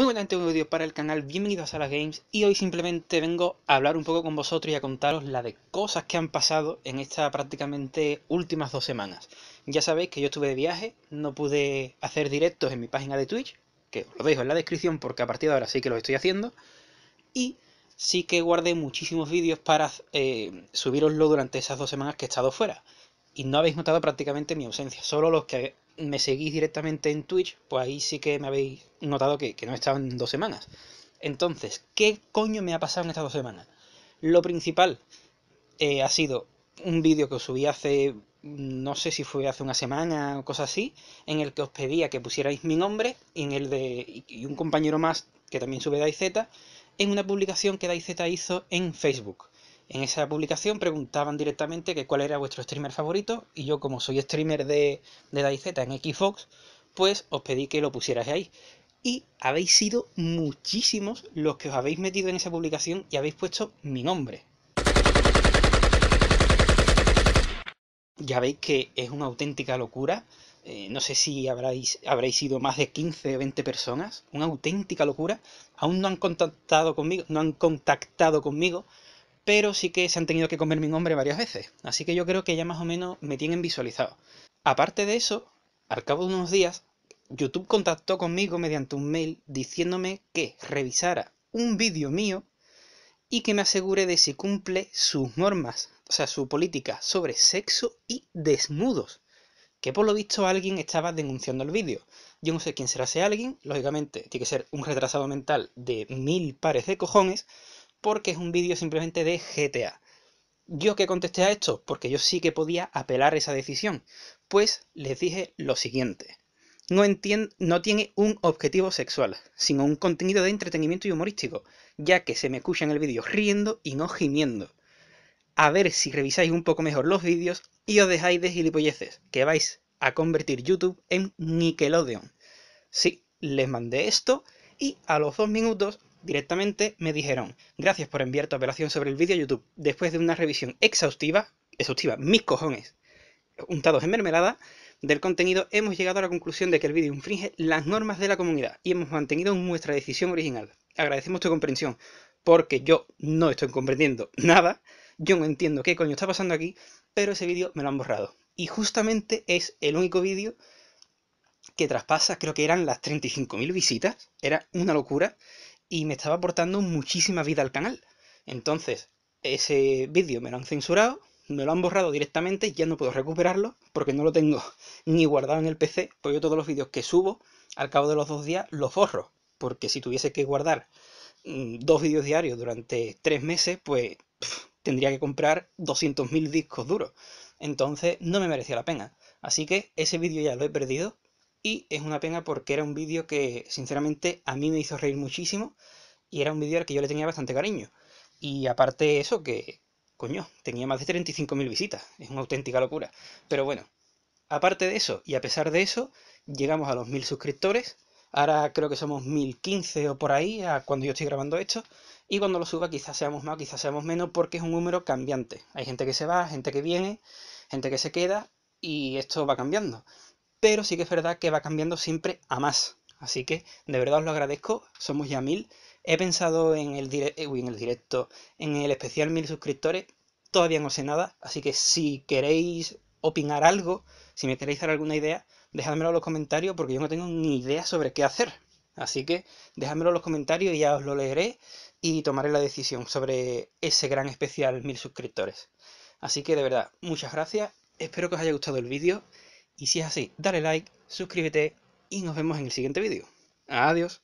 Muy buenas, un nuevo vídeo para el canal, bienvenidos a las games y hoy simplemente vengo a hablar un poco con vosotros y a contaros la de cosas que han pasado en estas prácticamente últimas dos semanas. Ya sabéis que yo estuve de viaje, no pude hacer directos en mi página de Twitch, que os lo dejo en la descripción porque a partir de ahora sí que lo estoy haciendo, y sí que guardé muchísimos vídeos para eh, subiroslo durante esas dos semanas que he estado fuera. Y no habéis notado prácticamente mi ausencia, solo los que me seguís directamente en Twitch, pues ahí sí que me habéis notado que, no he estado en dos semanas. Entonces, ¿qué coño me ha pasado en estas dos semanas? Lo principal eh, ha sido un vídeo que os subí hace, no sé si fue hace una semana o cosa así, en el que os pedía que pusierais mi nombre y, en el de, un compañero más que también sube DayZ, en una publicación que DayZ hizo en Facebook. En esa publicación preguntaban directamente que cuál era vuestro streamer favorito y yo como soy streamer de, de DayZ en Xbox, pues os pedí que lo pusierais ahí. Y habéis sido muchísimos los que os habéis metido en esa publicación y habéis puesto mi nombre. Ya veis que es una auténtica locura. Eh, no sé si habréis sido más de 15 o 20 personas. Una auténtica locura. Aún no han contactado conmigo. No han contactado conmigo pero sí que se han tenido que comer mi nombre varias veces, así que yo creo que ya más o menos me tienen visualizado. Aparte de eso, al cabo de unos días, YouTube contactó conmigo mediante un mail diciéndome que revisara un vídeo mío y que me asegure de si cumple sus normas, o sea, su política sobre sexo y desnudos que por lo visto alguien estaba denunciando el vídeo. Yo no sé quién será ese alguien, lógicamente tiene que ser un retrasado mental de mil pares de cojones, porque es un vídeo simplemente de GTA. ¿Yo que contesté a esto? Porque yo sí que podía apelar esa decisión. Pues les dije lo siguiente. No, no tiene un objetivo sexual, sino un contenido de entretenimiento y humorístico, ya que se me escucha en el vídeo riendo y no gimiendo. A ver si revisáis un poco mejor los vídeos y os dejáis de gilipolleces, que vais a convertir YouTube en Nickelodeon. Sí, les mandé esto y a los dos minutos Directamente me dijeron, gracias por enviar tu apelación sobre el vídeo a YouTube. Después de una revisión exhaustiva, exhaustiva, mis cojones, untados en mermelada, del contenido hemos llegado a la conclusión de que el vídeo infringe las normas de la comunidad y hemos mantenido nuestra decisión original. Agradecemos tu comprensión, porque yo no estoy comprendiendo nada, yo no entiendo qué coño está pasando aquí, pero ese vídeo me lo han borrado. Y justamente es el único vídeo que traspasa, creo que eran las 35.000 visitas, era una locura, y me estaba aportando muchísima vida al canal. Entonces, ese vídeo me lo han censurado, me lo han borrado directamente, ya no puedo recuperarlo porque no lo tengo ni guardado en el PC, pues yo todos los vídeos que subo, al cabo de los dos días, los borro. Porque si tuviese que guardar mm, dos vídeos diarios durante tres meses, pues tendría que comprar 200.000 discos duros. Entonces no me merecía la pena. Así que ese vídeo ya lo he perdido y es una pena porque era un vídeo que, sinceramente, a mí me hizo reír muchísimo. Y era un vídeo al que yo le tenía bastante cariño. Y aparte de eso, que, coño, tenía más de 35.000 visitas. Es una auténtica locura. Pero bueno, aparte de eso, y a pesar de eso, llegamos a los 1.000 suscriptores. Ahora creo que somos 1015 o por ahí, cuando yo estoy grabando esto. Y cuando lo suba quizás seamos más, quizás seamos menos, porque es un número cambiante. Hay gente que se va, gente que viene, gente que se queda, y esto va cambiando pero sí que es verdad que va cambiando siempre a más. Así que de verdad os lo agradezco, somos ya mil. He pensado en el, eh, el directo, en el especial mil suscriptores, todavía no sé nada, así que si queréis opinar algo, si me queréis dar alguna idea, dejadmelo en los comentarios porque yo no tengo ni idea sobre qué hacer. Así que dejadmelo en los comentarios y ya os lo leeré y tomaré la decisión sobre ese gran especial mil suscriptores. Así que de verdad, muchas gracias, espero que os haya gustado el vídeo y si es así, dale like, suscríbete y nos vemos en el siguiente vídeo. Adiós.